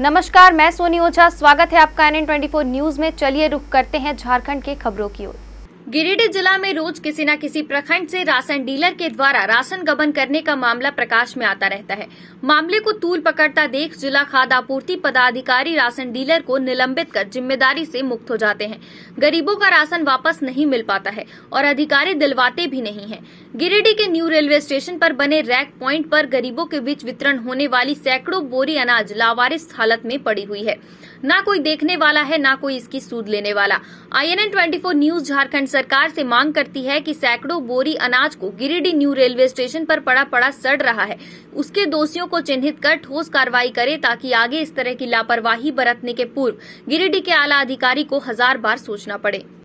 नमस्कार मैं सोनी ओझा स्वागत है आपका एन एन न्यूज में चलिए रुख करते हैं झारखंड के खबरों की ओर गिरिडीह जिला में रोज किसी न किसी प्रखंड से राशन डीलर के द्वारा राशन गबन करने का मामला प्रकाश में आता रहता है मामले को तूल पकड़ता देख जिला खाद्य आपूर्ति पदाधिकारी राशन डीलर को निलंबित कर जिम्मेदारी से मुक्त हो जाते हैं गरीबों का राशन वापस नहीं मिल पाता है और अधिकारी दिलवाते भी नहीं है गिरिडीह के न्यू रेलवे स्टेशन पर बने रैक प्वाइंट पर गरीबों के बीच वितरण होने वाली सैकड़ों बोरी अनाज लावारिस हालत में पड़ी हुई है न कोई देखने वाला है न कोई इसकी सूद लेने वाला आई एन न्यूज झारखण्ड सरकार से मांग करती है कि सैकड़ों बोरी अनाज को गिरिडीह न्यू रेलवे स्टेशन पर पड़ा पड़ा सड़ रहा है उसके दोषियों को चिन्हित कर ठोस कार्रवाई करे ताकि आगे इस तरह की लापरवाही बरतने के पूर्व गिरिडीह के आला अधिकारी को हजार बार सोचना पड़े